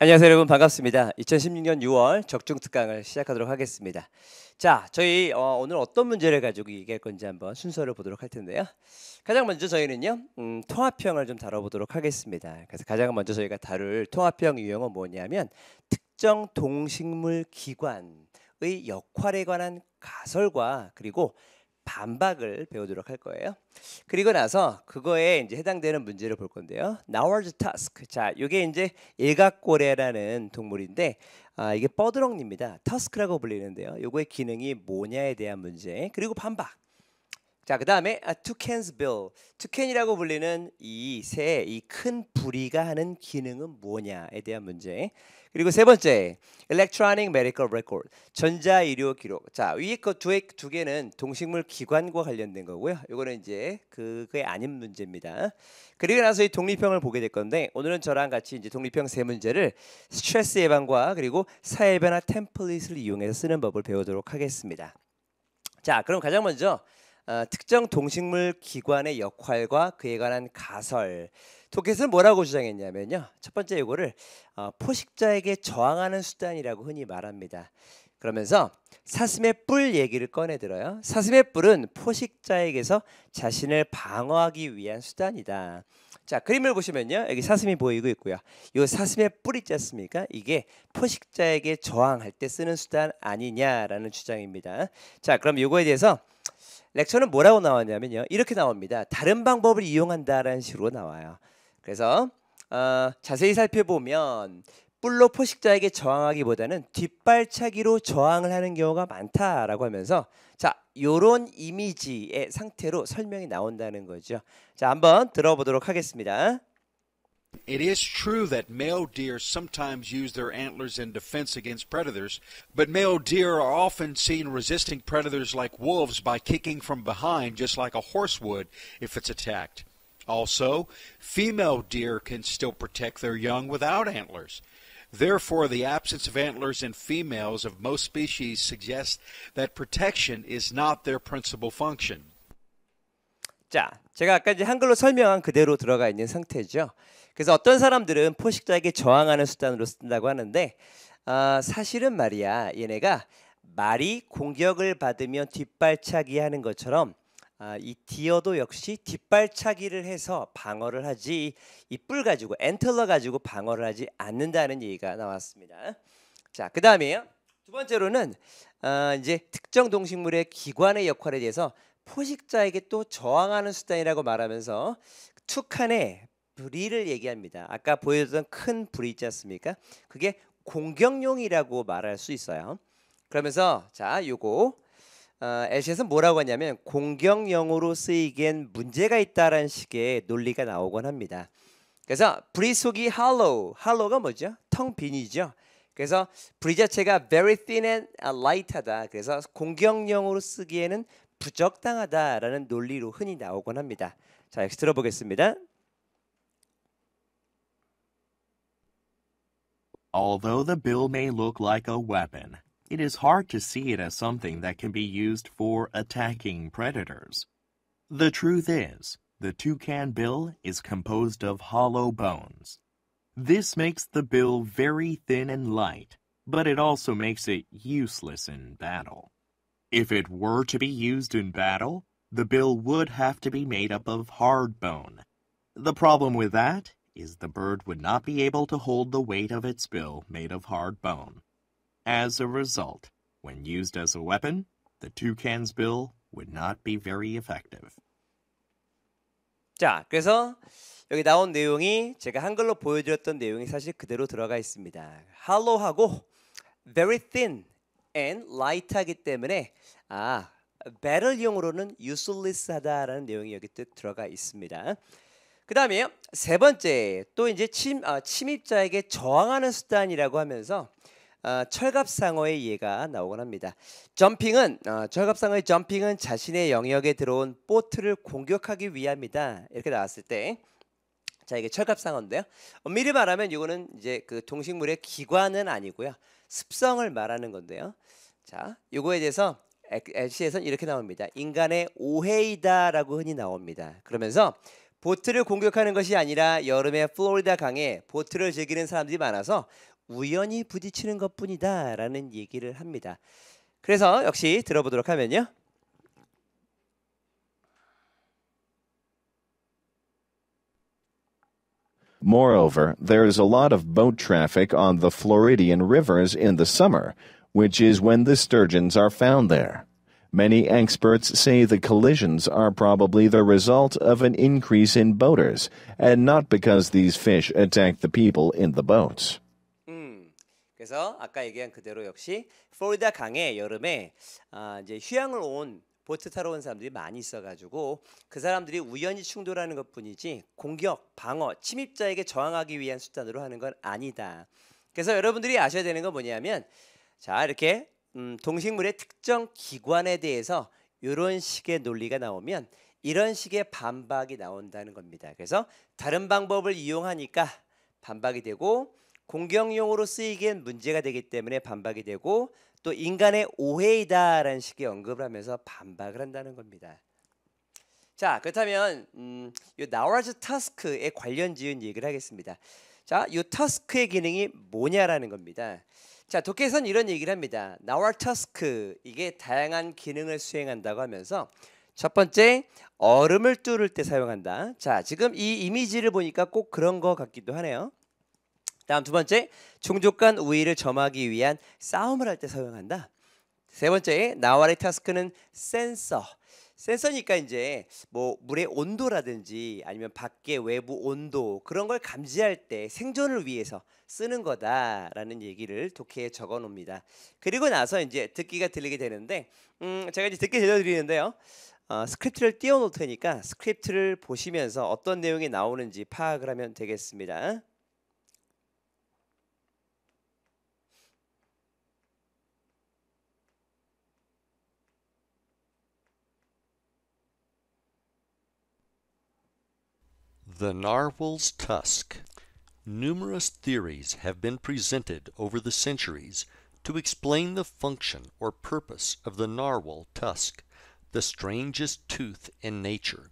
안녕하세요 여러분 반갑습니다. 2016년 6월 적중 특강을 시작하도록 하겠습니다. 자, 저희 어, 오늘 어떤 문제를 가지고 얘기할 건지 한번 순서를 보도록 할 텐데요. 가장 먼저 저희는요 음, 통합형을 좀 다뤄보도록 하겠습니다. 그래서 가장 먼저 저희가 다룰 통합형 유형은 뭐냐면 특정 동식물 기관의 역할에 관한 가설과 그리고 반박을 배우도록 할 거예요. 그리고 나서 그거에 이제 해당되는 문제를 볼 건데요. 나워즈 타스크. 자, 이게 이제 일각고래라는 동물인데 아, 이게 뻐드렁입니다. 터스크라고 불리는데요. 요거의 기능이 뭐냐에 대한 문제. 그리고 반박. 자, 그다음에 아, 투캔스 빌. 투캔이라고 불리는 이 새, 이큰 부리가 하는 기능은 뭐냐에 대한 문제. 그리고 세 번째, electronic medical record, 전자 의료 기록. 자, 위에 거두 그 개는 동식물 기관과 관련된 거고요. 이거는 이제 그게 아닌 문제입니다. 그리고 나서 이 독립형을 보게 될 건데 오늘은 저랑 같이 이제 독립형 세 문제를 스트레스 예방과 그리고 사회 변화 템플릿을 이용해서 쓰는 법을 배우도록 하겠습니다. 자, 그럼 가장 먼저 어, 특정 동식물 기관의 역할과 그에 관한 가설 도켓은 뭐라고 주장했냐면요. 첫 번째 이거를 어, 포식자에게 저항하는 수단이라고 흔히 말합니다. 그러면서 사슴의 뿔 얘기를 꺼내 들어요. 사슴의 뿔은 포식자에게서 자신을 방어하기 위한 수단이다. 자 그림을 보시면요 여기 사슴이 보이고 있고요 이 사슴의 뿔 있지 않습니까 이게 포식자에게 저항할 때 쓰는 수단 아니냐라는 주장입니다 자 그럼 이거에 대해서 렉처는 뭐라고 나왔냐면요 이렇게 나옵니다 다른 방법을 이용한다라는 식으로 나와요 그래서 어, 자세히 살펴보면 뿔로 포식자에게 저항하기보다는 뒷발차기로 저항을 하는 경우가 많다라고 하면서 자 요런 이미지의 상태로 설명이 나온다는 거죠. 자 한번 들어보도록 하겠습니다. It is true that male deer sometimes use their antlers in defense against predators, but male deer are often seen resisting predators like wolves by kicking from behind just like a horse would if it's attacked. Also, female deer can still protect their young without antlers. Therefore, the absence of antlers in females of most species suggests that protection is not their principal function. 자, 제가 아까 이제 한글로 설명한 그대로 들어가 있는 상태죠. 그래서 어떤 사람들은 포식자에게 저항하는 수단으로 쓴다고 하는데 어, 사실은 말이야 얘네가 말이 공격을 받으면 뒷발차기 하는 것처럼 아, 이 디어도 역시 뒷발차기를 해서 방어를 하지 이 뿔 가지고 엔틀러 가지고 방어를 하지 않는다는 얘기가 나왔습니다. 자, 그 다음에요. 두 번째로는 아, 이제 특정 동식물의 기관의 역할에 대해서 포식자에게 또 저항하는 수단이라고 말하면서 투칸의 부리를 얘기합니다. 아까 보여줬던 큰 부리 있지 않습니까? 그게 공격용이라고 말할 수 있어요. 그러면서 자, 요거 어, 애시에서는 뭐라고 하냐면 공격용으로 쓰이기엔 문제가 있다라는 식의 논리가 나오곤 합니다. 그래서 브리 속이 hollow, hollow가 뭐죠? 텅 빈이죠. 그래서 브리 자체가 very thin and light하다. 그래서 공격용으로 쓰기에는 부적당하다라는 논리로 흔히 나오곤 합니다. 자, 역시 들어보겠습니다. Although the bill may look like a weapon, it is hard to see it as something that can be used for attacking predators. The truth is, the toucan bill is composed of hollow bones. This makes the bill very thin and light, but it also makes it useless in battle. If it were to be used in battle, the bill would have to be made up of hard bone. The problem with that is the bird would not be able to hold the weight of its bill made of hard bone. As a result, when used as a weapon, the toucan's bill would not be very effective. 자, 그래서 여기 나온 내용이 제가 한글로 보여드렸던 내용이 사실 그대로 들어가 있습니다. hollow하고 very thin and light하기 때문에 아 battle용으로는 useless하다라는 내용이 여기 뜻 들어가 있습니다. 그 다음에 세 번째 또 이제 침, 아, 침입자에게 저항하는 수단이라고 하면서 어, 철갑상어의 예가 나오곤 합니다. 점핑은 어, 철갑상어의 점핑은 자신의 영역에 들어온 보트를 공격하기 위함이다. 이렇게 나왔을 때. 자 이게 철갑상어인데요. 엄밀히 어, 말하면 이거는 이제 그 동식물의 기관은 아니고요. 습성을 말하는 건데요. 자 이거에 대해서 LC에서는 이렇게 나옵니다. 인간의 오해이다라고 흔히 나옵니다. 그러면서 보트를 공격하는 것이 아니라 여름에 플로리다 강에 보트를 즐기는 사람들이 많아서 우연히 부딪히는 것뿐이다라는 얘기를 합니다. 그래서 역시 들어보도록 하면요. Moreover, there is a lot of boat traffic on the Floridian rivers in the summer, which is when the sturgeons are found there. Many experts say the collisions are probably the result of an increase in boaters, and not because these fish attack the people in the boats. 그래서 아까 얘기한 그대로 역시 플로리다 강에 여름에 아, 이제 휴양을 온 보트 타러 온 사람들이 많이 있어가지고 그 사람들이 우연히 충돌하는 것뿐이지 공격, 방어, 침입자에게 저항하기 위한 수단으로 하는 건 아니다. 그래서 여러분들이 아셔야 되는 건 뭐냐면 자 이렇게 음, 동식물의 특정 기관에 대해서 이런 식의 논리가 나오면 이런 식의 반박이 나온다는 겁니다. 그래서 다른 방법을 이용하니까 반박이 되고 공격용으로 쓰이기엔 문제가 되기 때문에 반박이 되고 또 인간의 오해이다라는 식의 언급을 하면서 반박을 한다는 겁니다. 자 그렇다면 음, 이 나와즈 타스크에 관련 지은 얘기를 하겠습니다. 자이 타스크의 기능이 뭐냐라는 겁니다. 자 독해선 이런 얘기를 합니다. 나와 타스크 이게 다양한 기능을 수행한다고 하면서 첫 번째 얼음을 뚫을 때 사용한다. 자 지금 이 이미지를 보니까 꼭 그런 것 같기도 하네요. 다음 두 번째, 종족 간 우위를 점하기 위한 싸움을 할 때 사용한다. 세 번째, 나와의 타스크는 센서. 센서니까 이제 뭐 물의 온도라든지 아니면 밖의 외부 온도 그런 걸 감지할 때 생존을 위해서 쓰는 거다라는 얘기를 독해에 적어 놓습니다. 그리고 나서 이제 듣기가 들리게 되는데 음 제가 이제 듣게 들려드리는데요. 어, 스크립트를 띄워 놓을 테니까 스크립트를 보시면서 어떤 내용이 나오는지 파악을 하면 되겠습니다. The Narwhal's Tusk Numerous theories have been presented over the centuries to explain the function or purpose of the narwhal tusk, the strangest tooth in nature.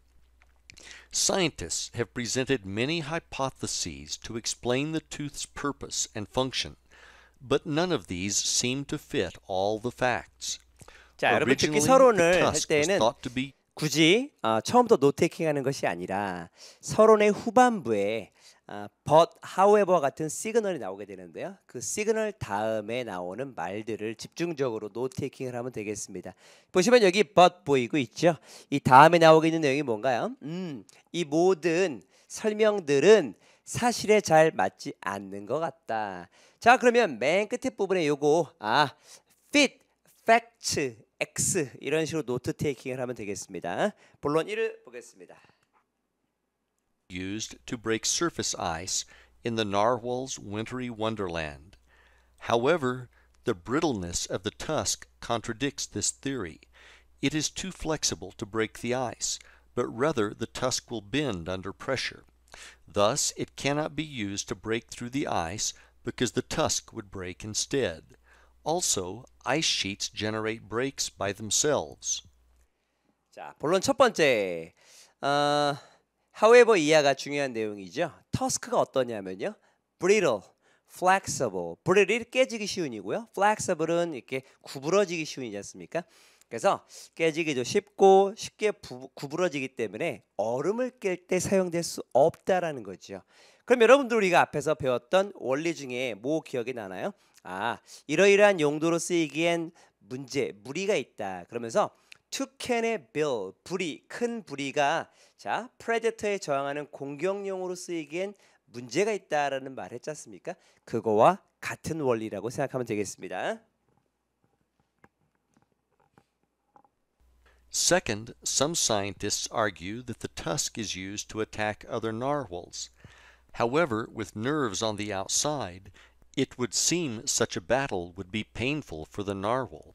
Scientists have presented many hypotheses to explain the tooth's purpose and function, but none of these seem to fit all the facts. 자, 여러분 øh, was thought to be 굳이 어, 처음부터 노테이킹하는 것이 아니라 서론의 후반부에 어, but, however 같은 시그널이 나오게 되는데요. 그 시그널 다음에 나오는 말들을 집중적으로 노테이킹을 하면 되겠습니다. 보시면 여기 but 보이고 있죠. 이 다음에 나오게 있는 내용이 뭔가요? 음, 이 모든 설명들은 사실에 잘 맞지 않는 것 같다. 자, 그러면 맨 끝에 부분에 요거 아, fit, fact x 이런 식으로 노트 테이킹을 하면 되겠습니다. 본론 1을 보겠습니다. used to break surface ice in the narwhal's wintry wonderland. However, the brittleness of the tusk contradicts this theory. It is too flexible to break the ice, but rather the tusk will bend under pressure. Thus, it cannot be used to break through the ice because the tusk would break instead. Also, ice sheets generate breaks by themselves. 자, 본론 첫 번째. 어, however 이하가 중요한 내용이죠. 터스크가 어떠냐면요. brittle, flexible. brittle이 깨지기 쉬운이고요. flexible은 이렇게 구부러지기 쉬운이지 않습니까? 그래서 깨지기도 쉽고 쉽게 부, 구부러지기 때문에 얼음을 깰 때 사용될 수 없다라는 거죠. 그럼 여러분들 우리가 앞에서 배웠던 원리 중에 뭐 기억이 나나요? 아 이러이러한 용도로 쓰이기엔 문제 무리가 있다 그러면서 투캔의 bill 부리 큰 부리가 자 프레데터에 저항하는 공격용으로 쓰이기엔 문제가 있다라는 말 했지 않습니까? 그거와 같은 원리라고 생각하면 되겠습니다. Second, some scientists argue that the tusk is used to attack other narwhals. However, with nerves on the outside, It would seem such a battle would be painful for the narwhal.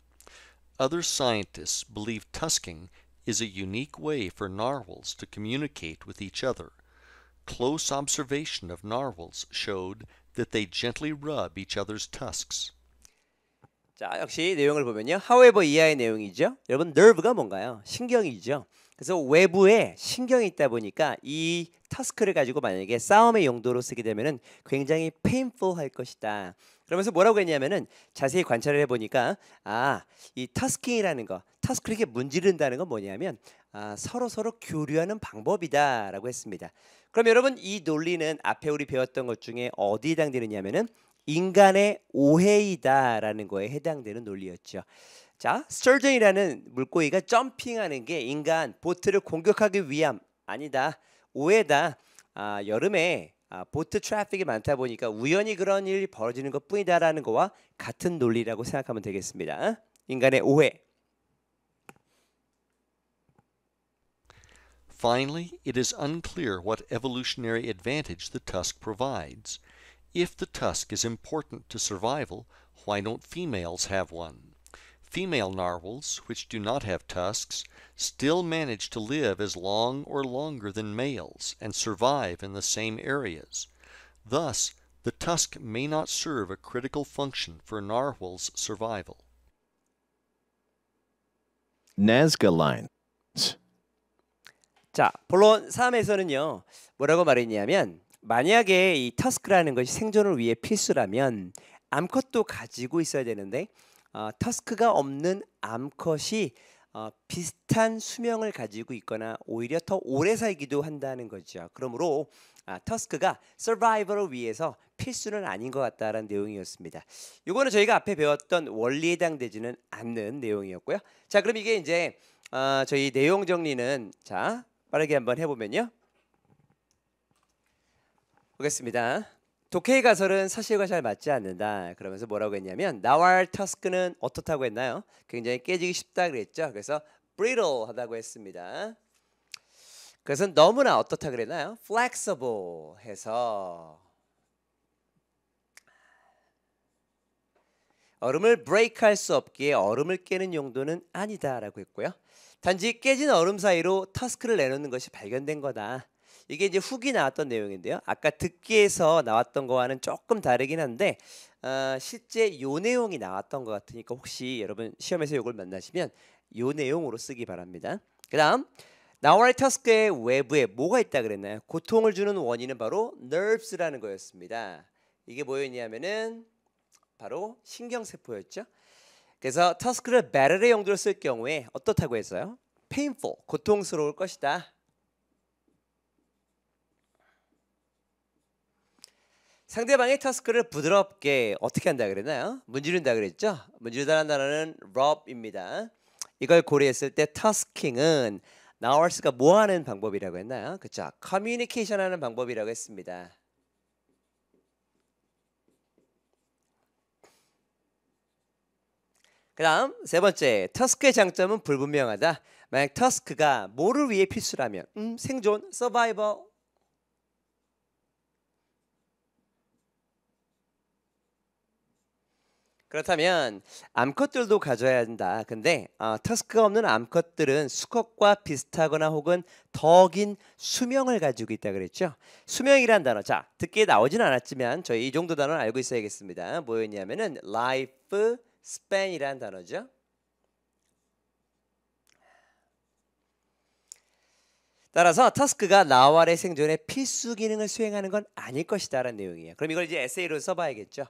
Other scientists believe tusking is a unique way for narwhals to communicate with each other. Close observation of narwhals showed that they gently rub each other's tusks. 자, 역시 내용을 보면요. However 이하의 내용이죠. 여러분 nerve가 뭔가요? 신경이죠. 그래서 외부에 신경이 있다 보니까 이 타스크를 가지고 만약에 싸움의 용도로 쓰게 되면은 굉장히 painful 할 것이다. 그러면서 뭐라고 했냐면은 자세히 관찰을 해보니까 아 이 타스킹이라는 거 타스크를 이렇게 문지른다는 건 뭐냐면 아, 서로 서로 교류하는 방법이다라고 했습니다. 그럼 여러분 이 논리는 앞에 우리 배웠던 것 중에 어디에 해당되느냐면은 인간의 오해이다라는 거에 해당되는 논리였죠. 자, 스톨딩이라는 물고기가 점핑하는 게 인간 보트를 공격하기 위함 아니다 오해다. 아, 여름에 아, 보트 트래픽이 많다 보니까 우연히 그런 일이 벌어지는 것 뿐이다라는 거와 같은 논리라고 생각하면 되겠습니다. 인간의 오해. Finally, it is unclear what evolutionary advantage the tusk provides. If the tusk is important to survival, why don't females have one? Female narwhals, which do not have tusks, still manage to live as long or longer than males and survive in the same areas. Thus, the tusk may not serve a critical function for narwhals' survival. Nazca lines. 자, 본론 3에서는요. 뭐라고 말했냐면 만약에 이 터스크라는 것이 생존을 위해 필수라면 암컷도 가지고 있어야 되는데 어, 터스크가 없는 암컷이 어, 비슷한 수명을 가지고 있거나 오히려 더 오래 살기도 한다는 거죠. 그러므로 아, 터스크가 서바이벌을 위해서 필수는 아닌 것 같다라는 내용이었습니다. 이거는 저희가 앞에 배웠던 원리에 해당되지는 않는 내용이었고요. 자, 그럼 이게 이제 어, 저희 내용 정리는 자 빠르게 한번 해보면요. 보겠습니다. 독해의 가설은 사실과 잘 맞지 않는다. 그러면서 뭐라고 했냐면 나왈 터스크는 어떻다고 했나요? 굉장히 깨지기 쉽다 그랬죠. 그래서 brittle하다고 했습니다. 그것은 너무나 어떻다 그랬나요? flexible 해서 얼음을 브레이크할 수 없기에 얼음을 깨는 용도는 아니다라고 했고요. 단지 깨진 얼음 사이로 터스크를 내놓는 것이 발견된 거다. 이게 이제 후기 나왔던 내용인데요. 아까 듣기에서 나왔던 거와는 조금 다르긴 한데 어, 실제 요 내용이 나왔던 것 같으니까 혹시 여러분 시험에서 요걸 만나시면 요 내용으로 쓰기 바랍니다. 그다음 나와라 터스크의 외부에 뭐가 있다 그랬나요? 고통을 주는 원인은 바로 nerves라는 거였습니다. 이게 뭐였냐면은 바로 신경세포였죠. 그래서 터스크를 b a t 용도로쓸 경우에 어떻다고 했어요? painful, 고통스러울 것이다. 상대방의 터스크를 부드럽게 어떻게 한다 그랬나요? 문지른다 그랬죠? 문지르다는 단어는 rub입니다. 이걸 고려했을 때 터스킹은 나월스가 뭐 하는 방법이라고 했나요? 그쵸? 커뮤니케이션 하는 방법이라고 했습니다. 그 다음 세 번째 터스크의 장점은 불분명하다. 만약 터스크가 뭐를 위해 필수라면 음, 생존, 서바이벌, 그렇다면 암컷들도 가져야 한다. 근데 어, 터스크가 없는 암컷들은 수컷과 비슷하거나 혹은 더 긴 수명을 가지고 있다 그랬죠. 수명이란 단어. 자, 듣기에 나오진 않았지만 저희 이 정도 단어는 알고 있어야겠습니다. 뭐였냐면은 life span이란 단어죠. 따라서 터스크가 나와의 생존에 필수 기능을 수행하는 건 아닐 것이다라는 내용이에요. 그럼 이걸 이제 에세이로 써봐야겠죠.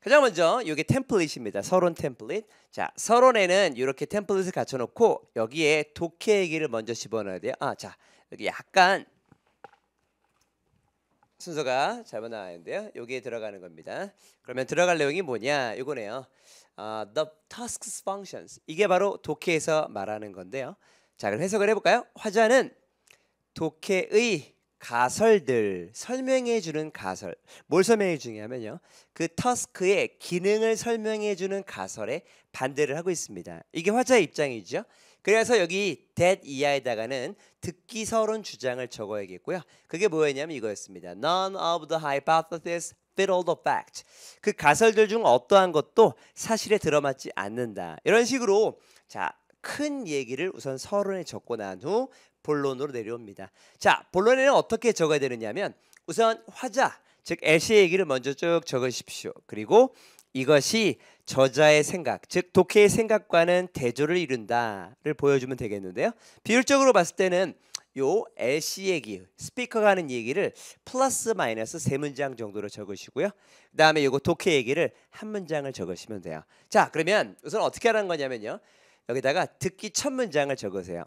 가장 먼저 이게 템플릿입니다. 서론 템플릿. 자, 서론에는 이렇게 템플릿을 갖춰놓고 여기에 독해 얘기를 먼저 집어넣어야 돼요. 아, 자, 여기 약간 순서가 잘못 나왔는데요. 여기에 들어가는 겁니다. 그러면 들어갈 내용이 뭐냐? 이거네요. 아, the tasks functions. 이게 바로 독해에서 말하는 건데요. 자, 그럼 해석을 해볼까요? 화자는 독해의 가설들 설명해 주는 가설 뭘 설명해 주냐면요 그 터스크의 기능을 설명해 주는 가설에 반대를 하고 있습니다 이게 화자의 입장이죠 그래서 여기 that 이하에다가는 듣기서론 주장을 적어야겠고요 그게 뭐였냐면 이거였습니다 none of the hypothesis fit all the fact 그 가설들 중 어떠한 것도 사실에 들어맞지 않는다 이런 식으로 자 큰 얘기를 우선 서론에 적고 난후 본론으로 내려옵니다. 자, 본론에는 어떻게 적어야 되느냐면 우선 화자, 즉 애시의 얘기를 먼저 쭉 적으십시오. 그리고 이것이 저자의 생각, 즉 독해의 생각과는 대조를 이룬다를 보여주면 되겠는데요. 비율적으로 봤을 때는 요 애시 얘기, 스피커가 하는 얘기를 플러스 마이너스 세 문장 정도로 적으시고요. 그 다음에 요거 독해 얘기를 한 문장을 적으시면 돼요. 자, 그러면 우선 어떻게 하는 거냐면요. 여기다가 듣기 첫 문장을 적으세요.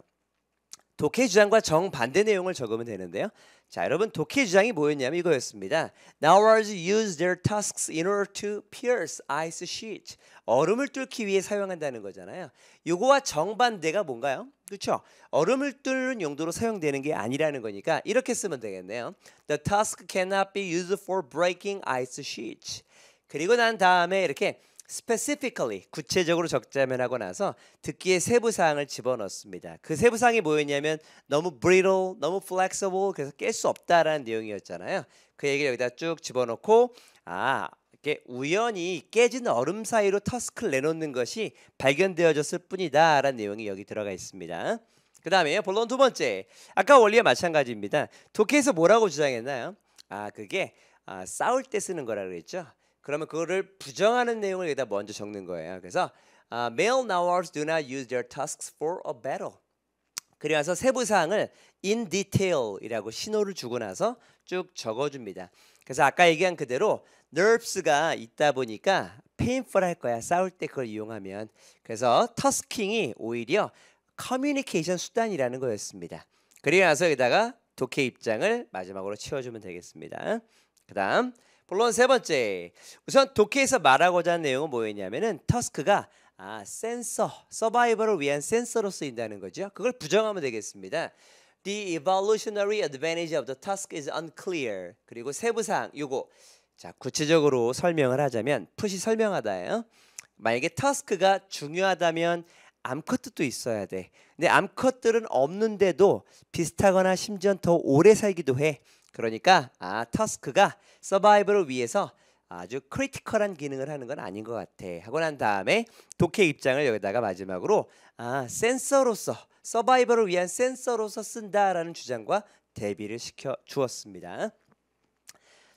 독해 주장과 정반대 내용을 적으면 되는데요. 자, 여러분 독해 주장이 뭐였냐면 이거였습니다. Nowers use their tusks in order to pierce ice sheet. 얼음을 뚫기 위해 사용한다는 거잖아요. 요거와 정반대가 뭔가요? 그렇죠? 얼음을 뚫는 용도로 사용되는 게 아니라는 거니까 이렇게 쓰면 되겠네요. The tusk cannot be used for breaking ice s h e e t 그리고 난 다음에 이렇게 specifically 구체적으로 적자면하고 나서 듣기에 세부 사항을 집어넣습니다. 그 세부 사항이 뭐였냐면 너무 brittle, 너무 flexible, 그래서 깰 수 없다라는 내용이었잖아요. 그 얘기를 여기다 쭉 집어넣고 아 이게 우연히 깨진 얼음 사이로 터스크를 내놓는 것이 발견되어졌을 뿐이다라는 내용이 여기 들어가 있습니다. 그 다음에 본론 두 번째 아까 원리와 마찬가지입니다. 도해에서 뭐라고 주장했나요? 아 그게 아, 싸울 때 쓰는 거라 그랬죠. 그러면 그거를 부정하는 내용을 여기다 먼저 적는 거예요. 그래서 uh, male narwhals do not use their tusks for a battle. 그래서 세부 사항을 in detail이라고 신호를 주고 나서 쭉 적어줍니다. 그래서 아까 얘기한 그대로 nerves가 있다 보니까 painful할 거야. 싸울 때 그걸 이용하면. 그래서 tusking이 오히려 커뮤니케이션 수단이라는 거였습니다. 그리고 나서 여기다가 독해 입장을 마지막으로 채워주면 되겠습니다. 그 다음 물론세 번째. 우선 도쿄에서 말하고자 하는 내용은 뭐였냐면은 터스크가 아, 센서, 서바이벌을 위한 센서로 쓰인다는 거죠. 그걸 부정하면 되겠습니다. The evolutionary advantage of the task is unclear. 그리고 세부사항 요거. 자, 구체적으로 설명을 하자면 푸시 설명하다예요. 만약에 터스크가 중요하다면 암컷도 들 있어야 돼. 근데 암컷들은 없는데도 비슷하거나 심지어 더 오래 살기도 해. 그러니까 아 터스크가 서바이벌을 위해서 아주 크리티컬한 기능을 하는 건 아닌 것 같아 하고 난 다음에 독해 입장을 여기다가 마지막으로 아 센서로서 서바이벌을 위한 센서로서 쓴다라는 주장과 대비를 시켜 주었습니다.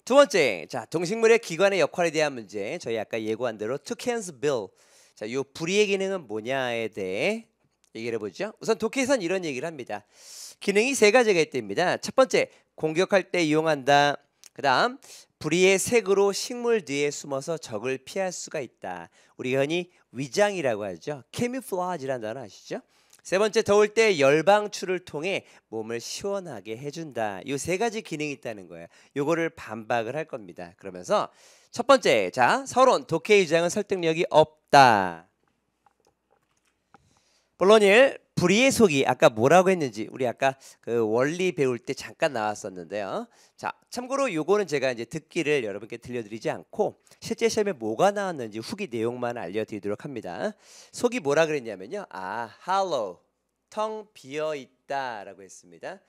두 번째, 자 동식물의 기관의 역할에 대한 문제 저희 아까 예고한 대로 투캔스 빌 자, 요 불의의 기능은 뭐냐에 대해 얘기를 해보죠. 우선 독해선 이런 얘기를 합니다. 기능이 세 가지가 있답니다. 첫 번째, 공격할 때 이용한다. 그 다음 불의의 색으로 식물 뒤에 숨어서 적을 피할 수가 있다. 우리 흔히 위장이라고 하죠. 캐미플라지라는 단어 아시죠? 세 번째 더울 때열방출을 통해 몸을 시원하게 해준다. 이 세 가지 기능이 있다는 거예요. 이거를 반박을 할 겁니다. 그러면서 첫 번째 자 서론 독해 주장은 설득력이 없다. 볼로닐 불의의 속이 아까 뭐라고 했는지 우리 아까 그 원리 배울 때 잠깐 나왔었는데요. 자, 참고로 요거는 제가 이제 듣기를 여러분께 들려드리지 않고 실제 시험에 뭐가 나왔는지 후기 내용만 알려드리도록 합니다. 속이 뭐라 그랬냐면요. 아, hollow, 텅 비어 있다라고 했습니다.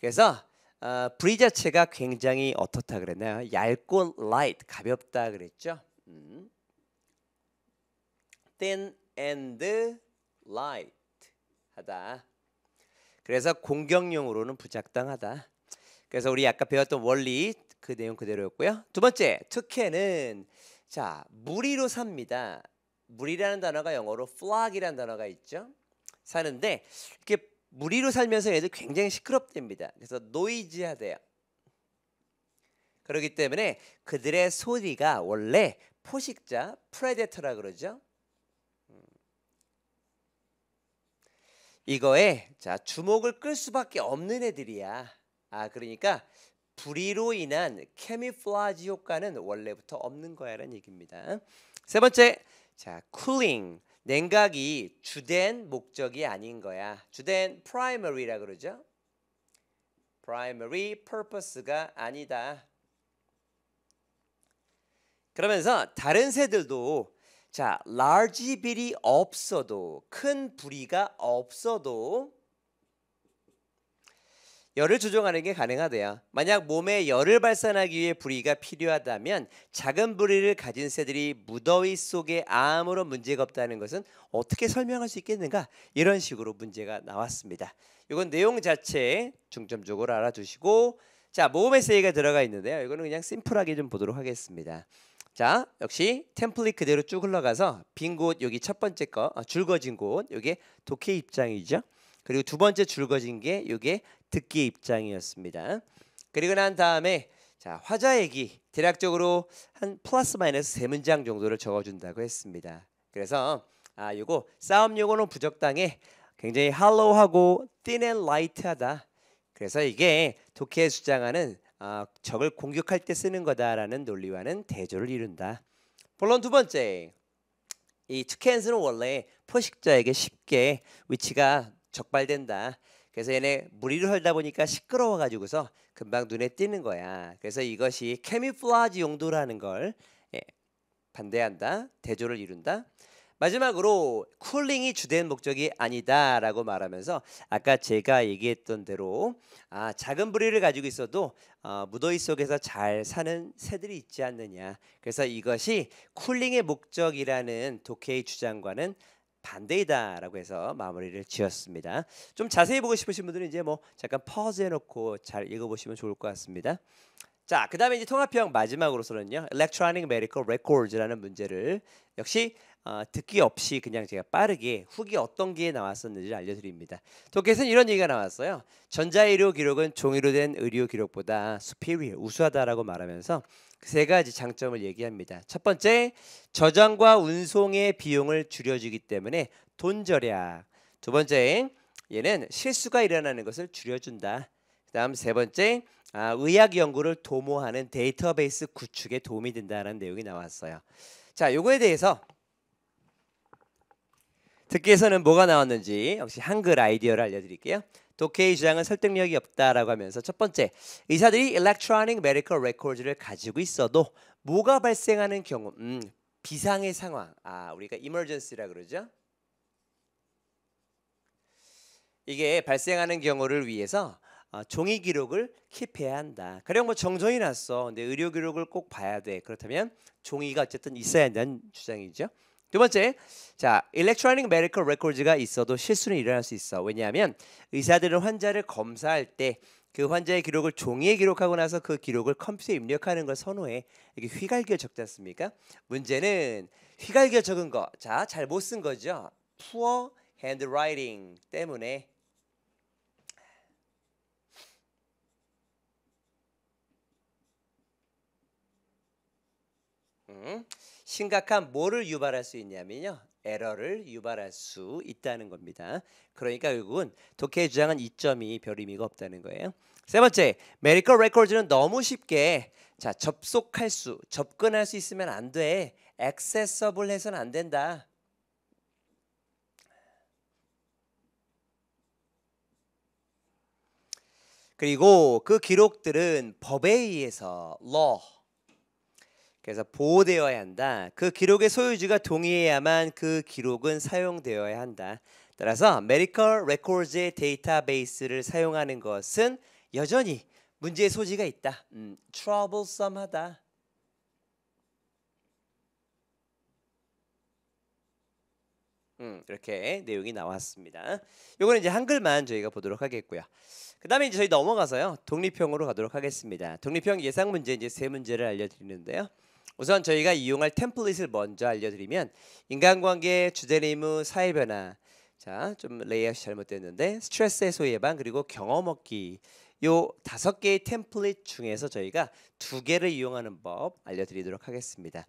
그래서 어, 브리 자체가 굉장히 어떻다 그랬나요? 얇고 light, 가볍다 그랬죠. 음. thin and light. 하다. 그래서 공격용으로는 부작당하다. 그래서 우리 아까 배웠던 원리 그 내용 그대로였고요. 두 번째 특혜는 자 무리로 삽니다. 무리라는 단어가 영어로 flog이라는 단어가 있죠. 사는데 이렇게 무리로 살면서 얘들 굉장히 시끄럽답니다. 그래서 노이즈하대요. 그렇기 때문에 그들의 소리가 원래 포식자 프레데터라 그러죠. 이거에 자 주목을 끌 수밖에 없는 애들이야. 아 그러니까 불의로 인한 캐미플라지 효과는 원래부터 없는 거야라는 얘기입니다. 세 번째, 자 쿨링 냉각이 주된 목적이 아닌 거야. 주된 p r i m a 라 그러죠. primary p 가 아니다. 그러면서 다른 새들도 자, large 빌이 없어도 큰 부리가 없어도 열을 조종하는게 가능하대요. 만약 몸에 열을 발산하기 위해 부리가 필요하다면 작은 부리를 가진 새들이 무더위 속에 아무런 문제가 없다는 것은 어떻게 설명할 수 있겠는가? 이런 식으로 문제가 나왔습니다. 이건 내용 자체 중점적으로 알아두시고 자 모험의 세이가 들어가 있는데요. 이거는 그냥 심플하게 좀 보도록 하겠습니다. 자 역시 템플릿 그대로 쭉 흘러가서 빈 곳 여기 첫 번째 거 아, 줄거진 곳 이게 독해 입장이죠. 그리고 두 번째 줄거진 게 이게 듣기 입장이었습니다. 그리고 난 다음에 자 화자 얘기 대략적으로 한 플러스 마이너스 세 문장 정도를 적어준다고 했습니다. 그래서 아 요거 싸움 용어는 부적당해 굉장히 할로우하고 thin and light하다. 그래서 이게 독해 주장하는 어, 적을 공격할 때 쓰는 거다라는 논리와는 대조를 이룬다. 본론 두 번째, 이 투캔스는 원래 포식자에게 쉽게 위치가 적발된다. 그래서 얘네 무리를 헐다 보니까 시끄러워 가지고서 금방 눈에 띄는 거야. 그래서 이것이 캐미플라지 용도라는 걸 예, 반대한다. 대조를 이룬다. 마지막으로 쿨링이 주된 목적이 아니다라고 말하면서 아까 제가 얘기했던 대로 아, 작은 부리를 가지고 있어도 어, 무더위 속에서 잘 사는 새들이 있지 않느냐. 그래서 이것이 쿨링의 목적이라는 독해의 주장과는 반대이다라고 해서 마무리를 지었습니다. 좀 자세히 보고 싶으신 분들은 이제 뭐 잠깐 퍼즈 해놓고 잘 읽어보시면 좋을 것 같습니다. 자, 그 다음에 이제 통합형 마지막으로서는요, Electronic Medical Records라는 문제를 역시 어, 듣기 없이 그냥 제가 빠르게 후기 어떤 게나왔었는지 알려드립니다. 독일서는 이런 얘기가 나왔어요. 전자의료 기록은 종이로 된 의료 기록보다 superior, 우수하다라고 말하면서 세 가지 장점을 얘기합니다. 첫 번째, 저장과 운송의 비용을 줄여주기 때문에 돈 절약. 두 번째, 얘는 실수가 일어나는 것을 줄여준다. 그다음 세 번째, 아, 의학 연구를 도모하는 데이터베이스 구축에 도움이 된다는 내용이 나왔어요. 자, 요거에 대해서 듣기에서는 뭐가 나왔는지 역시 한글 아이디어를 알려드릴게요. 독해의 주장은 설득력이 없다라고 하면서 첫 번째, 의사들이 Electronic Medical Records를 가지고 있어도 뭐가 발생하는 경우, 음, 비상의 상황, 아 우리가 Emergency라 그러죠. 이게 발생하는 경우를 위해서 어, 종이 기록을 킵해야 한다. 가령 뭐 정전이 났어. 근데 의료 기록을 꼭 봐야 돼. 그렇다면 종이가 어쨌든 있어야 한다는 주장이죠. 두 번째, 자, Electronic Medical Records가 있어도 실수는 일어날 수 있어. 왜냐하면 의사들은 환자를 검사할 때 그 환자의 기록을 종이에 기록하고 나서 그 기록을 컴퓨터에 입력하는 걸 선호해. 이게 휘갈겨 적지 않습니까? 문제는 휘갈겨 적은 거, 자, 잘 못 쓴 거죠. Poor handwriting 때문에 심각한 뭐를 유발할 수 있냐면요. 에러를 유발할 수 있다는 겁니다. 그러니까 결국은 독해의 주장은 이점이 별 의미가 없다는 거예요. 세 번째, 메디컬 레코드는 너무 쉽게 자 접속할 수, 접근할 수 있으면 안 돼. 액세서블 해서는 안 된다. 그리고 그 기록들은 법에 의해서 law 그래서 보호되어야 한다. 그 기록의 소유주가 동의해야만 그 기록은 사용되어야 한다. 따라서 메디컬 레코드의 데이터베이스를 사용하는 것은 여전히 문제의 소지가 있다. 음, troublesome하다. 음, 이렇게 내용이 나왔습니다. 요거는 이제 한글만 저희가 보도록 하겠고요. 그다음에 이제 저희 넘어가서요. 독립형으로 가도록 하겠습니다. 독립형 예상 문제 이제 세 문제를 알려 드리는데요. 우선 저희가 이용할 템플릿을 먼저 알려드리면 인간관계, 주제의무, 사회변화 자, 좀 레이아웃이 잘못됐는데 스트레스 해소 예방 그리고 경험 얻기 요 다섯 개의 템플릿 중에서 저희가 두 개를 이용하는 법 알려드리도록 하겠습니다.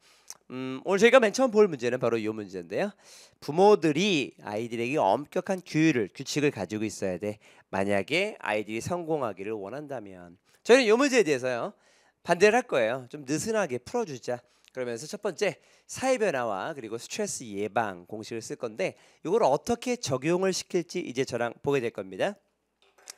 음, 오늘 저희가 맨 처음 볼 문제는 바로 이 문제인데요. 부모들이 아이들에게 엄격한 규율을 규칙을 가지고 있어야 돼. 만약에 아이들이 성공하기를 원한다면 저희는 이 문제에 대해서요. 반대를 할 거예요. 좀 느슨하게 풀어주자. 그러면서 첫 번째 사회 변화와 그리고 스트레스 예방 공식을 쓸 건데 이걸 어떻게 적용을 시킬지 이제 저랑 보게 될 겁니다.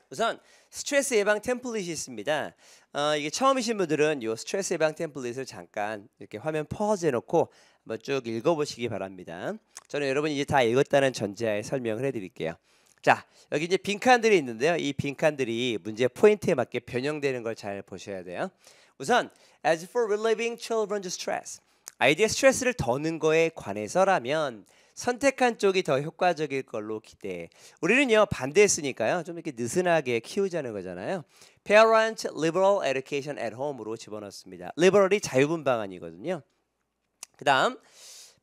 우선 스트레스 예방 템플릿이 있습니다. 어, 이게 처음이신 분들은 이 스트레스 예방 템플릿을 잠깐 이렇게 화면 퍼즈 해놓고 한번 쭉 읽어보시기 바랍니다. 저는 여러분이 이제 다 읽었다는 전제하에 설명을 해드릴게요. 자 여기 이제 빈칸들이 있는데요. 이 빈칸들이 문제 포인트에 맞게 변형되는 걸 잘 보셔야 돼요. 우선 as for relieving children's stress 아이디의 스트레스를 더는 거에 관해서라면 선택한 쪽이 더 효과적일 걸로 기대해. 우리는요 반대했으니까요 좀 이렇게 느슨하게 키우자는 거잖아요. Parent liberal education at home으로 집어넣습니다. liberal이 자유분방안이거든요. 그다음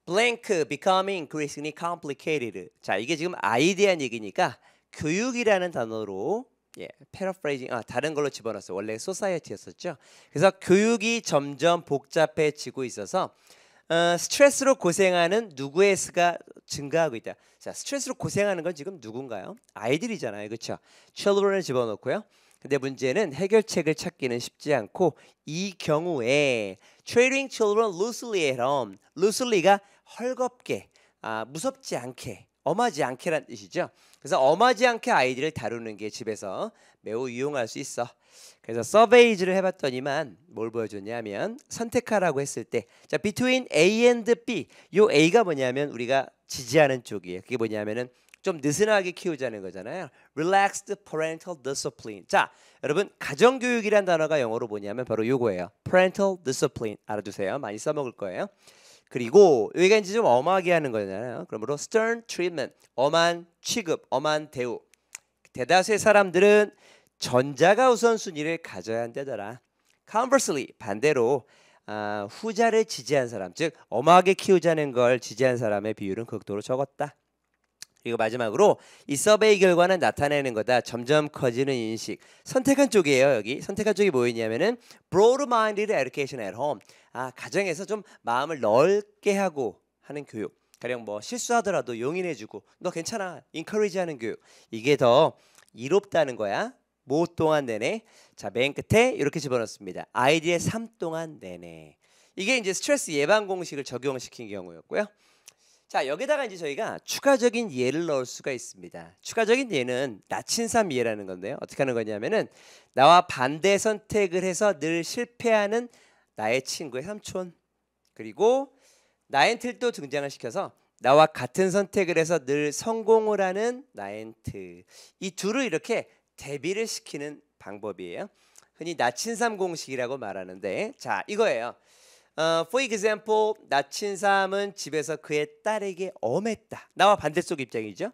blank becoming increasingly complicated. 자 이게 지금 아이디 대한 얘기니까 교육이라는 단어로 예, 패러프레이징 아 다른 걸로 집어넣었어요. 원래 소사이어티였었죠. 그래서 교육이 점점 복잡해지고 있어서 어, 스트레스로 고생하는 누구의 수가 증가하고 있다. 자, 스트레스로 고생하는 건 지금 누군가요? 아이들이잖아요, 그렇죠? children을 집어넣고요. 근데 문제는 해결책을 찾기는 쉽지 않고 이 경우에 trading children loosely처럼 loosely가 헐겁게 아, 무섭지 않게 엄하지 않게란 뜻이죠. 그래서 엄하지 않게 아이디를 다루는 게 집에서 매우 유용할 수 있어. 그래서 서베이즈를 해봤더니만 뭘 보여줬냐면 선택하라고 했을 때, 자 between A and B, 요 A가 뭐냐면 우리가 지지하는 쪽이에요. 그게 뭐냐면은 좀 느슨하게 키우자는 거잖아요. Relaxed parental discipline. 자, 여러분 가정 교육이란 단어가 영어로 뭐냐면 바로 요거예요. Parental discipline 알아두세요. 많이 써먹을 거예요. 그리고 여기가 이제 좀 엄하게 하는 거잖아요. 그러므로 stern treatment, 엄한 취급, 엄한 대우. 대다수의 사람들은 전자가 우선순위를 가져야 한다더라. Conversely, 반대로 아, 후자를 지지한 사람, 즉 엄하게 키우자는 걸 지지한 사람의 비율은 극도로 적었다. 그리고 마지막으로 이 서베이 결과는 나타내는 거다. 점점 커지는 인식. 선택한 쪽이에요. 여기 선택한 쪽이 뭐였냐면은 broad-minded education at home. 아 가정에서 좀 마음을 넓게 하고 하는 교육. 가령 뭐 실수하더라도 용인해주고 너 괜찮아. encourage하는 교육. 이게 더 이롭다는 거야. 못 동안 내내. 자 맨 끝에 이렇게 집어넣습니다. 아이디의 3 동안 내내. 이게 이제 스트레스 예방 공식을 적용시킨 경우였고요. 자 여기다가 이제 저희가 추가적인 예를 넣을 수가 있습니다. 추가적인 예는 나친삼 예라는 건데요. 어떻게 하는 거냐면은 나와 반대 선택을 해서 늘 실패하는 나의 친구의 삼촌 그리고 나인틀도 등장을 시켜서 나와 같은 선택을 해서 늘 성공을 하는 나인트 이 둘을 이렇게 대비를 시키는 방법이에요. 흔히 나친삼 공식이라고 말하는데 자 이거예요. 어, for example, 나친 사람은 집에서 그의 딸에게 엄했다. 나와 반대속 입장이죠.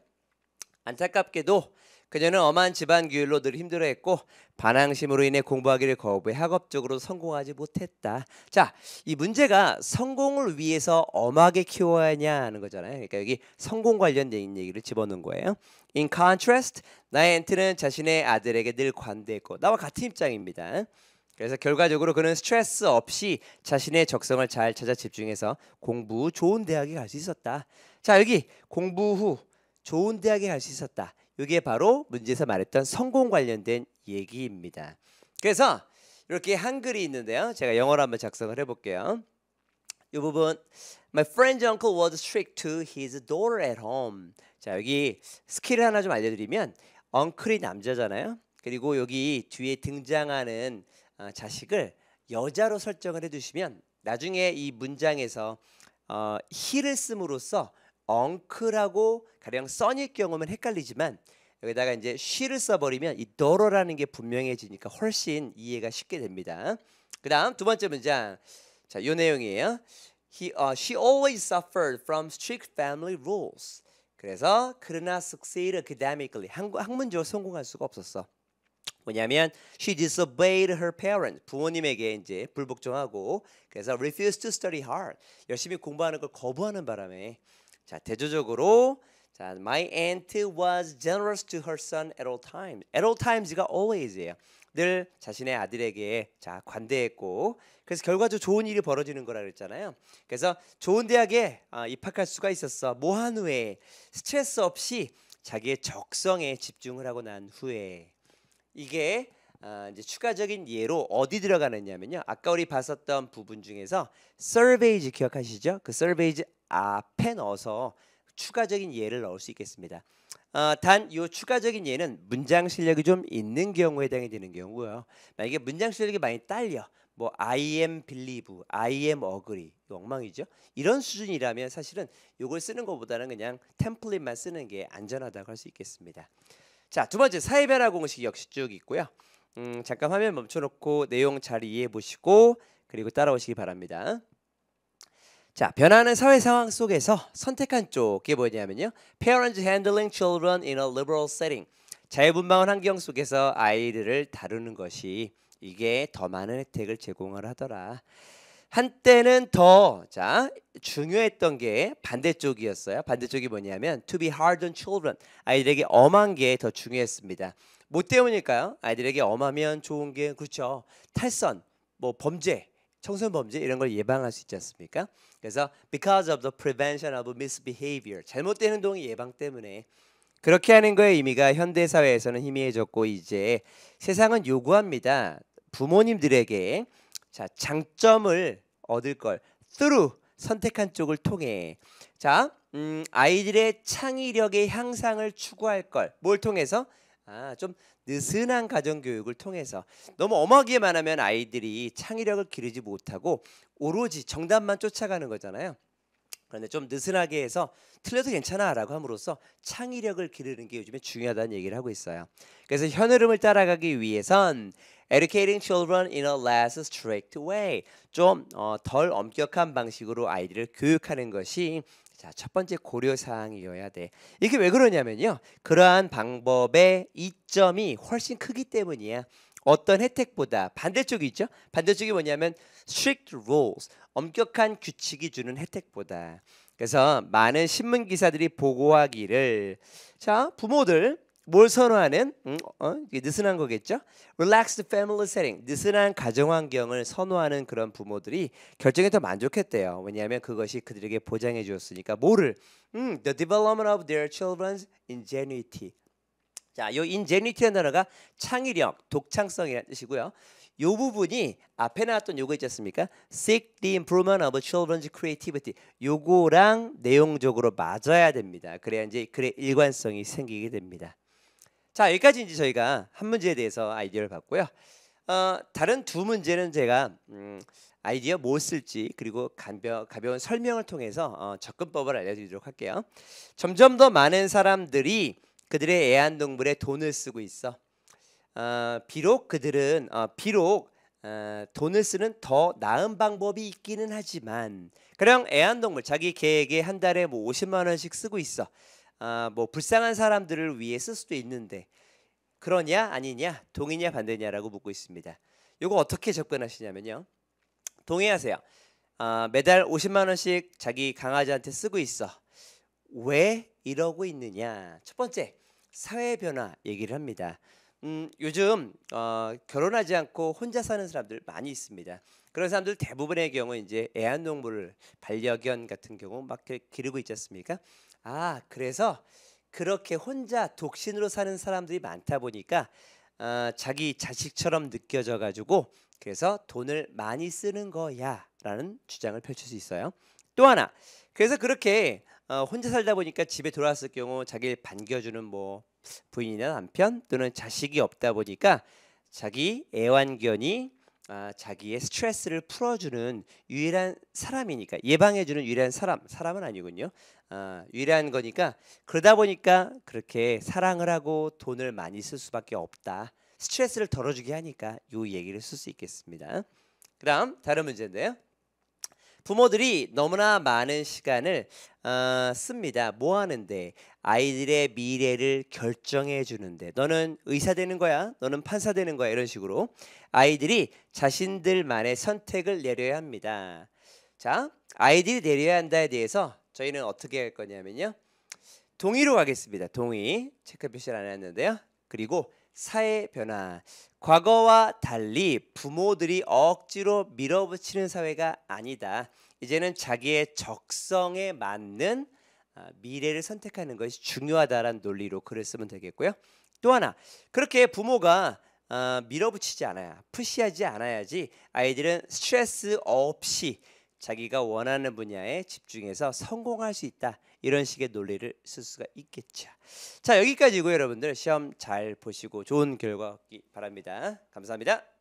안타깝게도 그녀는 엄한 집안 규율로 늘 힘들어했고 반항심으로 인해 공부하기를 거부해 학업적으로 성공하지 못했다. 자, 이 문제가 성공을 위해서 엄하게 키워야 하냐는 거잖아요. 그러니까 여기 성공 관련된 얘기를 집어넣은 거예요. In contrast, 나의 엔트는 자신의 아들에게 늘 관대했고 나와 같은 입장입니다. 그래서 결과적으로 그는 스트레스 없이 자신의 적성을 잘 찾아 집중해서 공부 좋은 대학에 갈 수 있었다. 자 여기 공부 후 좋은 대학에 갈 수 있었다. 이게 바로 문제에서 말했던 성공 관련된 얘기입니다. 그래서 이렇게 한글이 있는데요. 제가 영어로 한번 작성을 해볼게요. 이 부분 My friend's uncle was strict to his daughter at home. 자 여기 스킬을 하나 좀 알려드리면 uncle이 남자잖아요. 그리고 여기 뒤에 등장하는 어, 자식을 여자로 설정을 해주시면 나중에 이 문장에서 어, 히를 씀으로써 엉크라고 가령 써닐 경우면 헷갈리지만 여기다가 이제 쉬를 써버리면 이도로라는게 분명해지니까 훨씬 이해가 쉽게 됩니다. 그 다음 두 번째 문장 자, 요 내용이에요. He, uh, she always suffered from strict family rules. 그래서 그러나 succeed academically 그 학, 문적으로 성공할 수가 없었어. 뭐냐면 she disobeyed her parents 부모님에게 이제 불복종하고 그래서 refused to study hard 열심히 공부하는 걸 거부하는 바람에 자 대조적으로 자 my aunt was generous to her son at all times at all times가 always예요 늘 자신의 아들에게 자 관대했고 그래서 결과적으로 좋은 일이 벌어지는 거라 그랬잖아요 그래서 좋은 대학에 아, 입학할 수가 있었어 뭐한 후에 스트레스 없이 자기의 적성에 집중을 하고 난 후에 이게 어, 이제 추가적인 예로 어디 들어가느냐면요. 아까 우리 봤었던 부분 중에서 s 베이지 기억하시죠? 그 s 베이지 앞에 넣어서 추가적인 예를 넣을 수 있겠습니다. 어, 단이 추가적인 예는 문장 실력이 좀 있는 경우에 해당이 되는 경우고요. 만약에 문장 실력이 많이 딸려 뭐 I am believe, I am agree 엉망이죠. 이런 수준이라면 사실은 이걸 쓰는 것보다는 그냥 템플릿만 쓰는 게 안전하다고 할 수 있겠습니다. 자, 두 번째 사회베화 공식 역시 쭉 있고요. 음, 잠깐 화면 멈춰놓고 내용 잘 이해해 보시고 그리고 따라오시기 바랍니다. 자, 변화하는 사회 상황 속에서 선택한 쪽이 뭐냐면요. Parents handling children in a liberal setting. 자유분방한 환경 속에서 아이들을 다루는 것이 이게 더 많은 혜택을 제공을 하더라. 한때는 더 자, 중요했던 게 반대쪽이었어요. 반대쪽이 뭐냐면 to be hard on children. 아이들에게 엄한 게 더 중요했습니다. 뭐 때문일까요? 아이들에게 엄하면 좋은 게 그렇죠. 탈선, 뭐 범죄, 청소년 범죄 이런 걸 예방할 수 있지 않습니까? 그래서 because of the prevention of misbehavior. 잘못된 행동 예방 때문에 그렇게 하는 거에 의미가 현대 사회에서는 희미해졌고 이제 세상은 요구합니다. 부모님들에게 자 장점을 얻을 걸 through 선택한 쪽을 통해 자 음, 아이들의 창의력의 향상을 추구할 걸 뭘 통해서 아, 좀 느슨한 가정 교육을 통해서 너무 엄하게만 하면 아이들이 창의력을 기르지 못하고 오로지 정답만 쫓아가는 거잖아요. 그런데 좀 느슨하게 해서 틀려도 괜찮아라고 함으로써 창의력을 기르는 게 요즘에 중요하다는 얘기를 하고 있어요. 그래서 현 흐름을 따라가기 위해선 educating children in a less strict way 좀덜 어, 엄격한 방식으로 아이들을 교육하는 것이 자, 첫 번째 고려 사항이어야 돼. 이게 왜 그러냐면요. 그러한 방법의 이점이 훨씬 크기 때문이야. 어떤 혜택보다 반대쪽이 있죠. 반대쪽이 뭐냐면 strict rules, 엄격한 규칙이 주는 혜택보다. 그래서 많은 신문 기사들이 보고하기를 자 부모들 뭘 선호하는? 음, 어? 이게 느슨한 거겠죠? Relaxed family setting, 느슨한 가정 환경을 선호하는 그런 부모들이 결정에 더 만족했대요. 왜냐하면 그것이 그들에게 보장해 주었으니까 뭐를? 음, the development of their children's ingenuity, 자, 요인제니티라 단어가 창의력, 독창성이라는 뜻이고요. 요 부분이 앞에 나왔던 요거 있지 않습니까? Seek the improvement of children's creativity. 요거랑 내용적으로 맞아야 됩니다. 그래야 이제 글의 일관성이 생기게 됩니다. 자, 여기까지 이제 저희가 한 문제에 대해서 아이디어를 봤고요. 어, 다른 두 문제는 제가 음, 아이디어 뭐 쓸지 그리고 간벼, 가벼운 설명을 통해서 어, 접근법을 알려드리도록 할게요. 점점 더 많은 사람들이 그들의 애완동물에 돈을 쓰고 있어. 어, 비록 그들은 어, 비록 어, 돈을 쓰는 더 나은 방법이 있기는 하지만 그냥 애완동물 자기 계획에 한 달에 뭐 50만 원씩 쓰고 있어. 어, 뭐 불쌍한 사람들을 위해 쓸 수도 있는데 그러냐 아니냐 동의냐 반대냐라고 묻고 있습니다. 이거 어떻게 접근하시냐면요. 동의하세요. 어, 매달 50만 원씩 자기 강아지한테 쓰고 있어. 왜 이러고 있느냐? 첫 번째 사회 변화 얘기를 합니다. 음, 요즘 어, 결혼하지 않고 혼자 사는 사람들 많이 있습니다. 그런 사람들 대부분의 경우 이제 애완동물을 반려견 같은 경우 막 기르고 있지 않습니까? 아 그래서 그렇게 혼자 독신으로 사는 사람들이 많다 보니까 어, 자기 자식처럼 느껴져 가지고 그래서 돈을 많이 쓰는 거야라는 주장을 펼칠 수 있어요. 또 하나 그래서 그렇게 어, 혼자 살다 보니까 집에 돌아왔을 경우 자기를 반겨주는 뭐 부인이나 남편 또는 자식이 없다 보니까 자기 애완견이 아, 자기의 스트레스를 풀어주는 유일한 사람이니까 예방해주는 유일한 사람 사람은 아니군요 아, 유일한 거니까 그러다 보니까 그렇게 사랑을 하고 돈을 많이 쓸 수밖에 없다 스트레스를 덜어주게 하니까 요 얘기를 쓸 수 있겠습니다 그 다음 다른 문제인데요 부모들이 너무나 많은 시간을 어, 씁니다. 뭐 하는데 아이들의 미래를 결정해 주는데 너는 의사 되는 거야, 너는 판사 되는 거야 이런 식으로 아이들이 자신들만의 선택을 내려야 합니다. 자, 아이들이 내려야 한다에 대해서 저희는 어떻게 할 거냐면요. 동의로 가겠습니다. 동의 체크 표시를 안 했는데요. 그리고 사회 변화. 과거와 달리 부모들이 억지로 밀어붙이는 사회가 아니다. 이제는 자기의 적성에 맞는 아, 미래를 선택하는 것이 중요하다라는 논리로 글을 쓰면 되겠고요. 또 하나, 그렇게 부모가 아, 밀어붙이지 않아야, 푸시하지 않아야지 아이들은 스트레스 없이 자기가 원하는 분야에 집중해서 성공할 수 있다. 이런 식의 논리를 쓸 수가 있겠죠. 자, 여기까지고요, 여러분들. 시험 잘 보시고 좋은 결과 얻기 바랍니다. 감사합니다.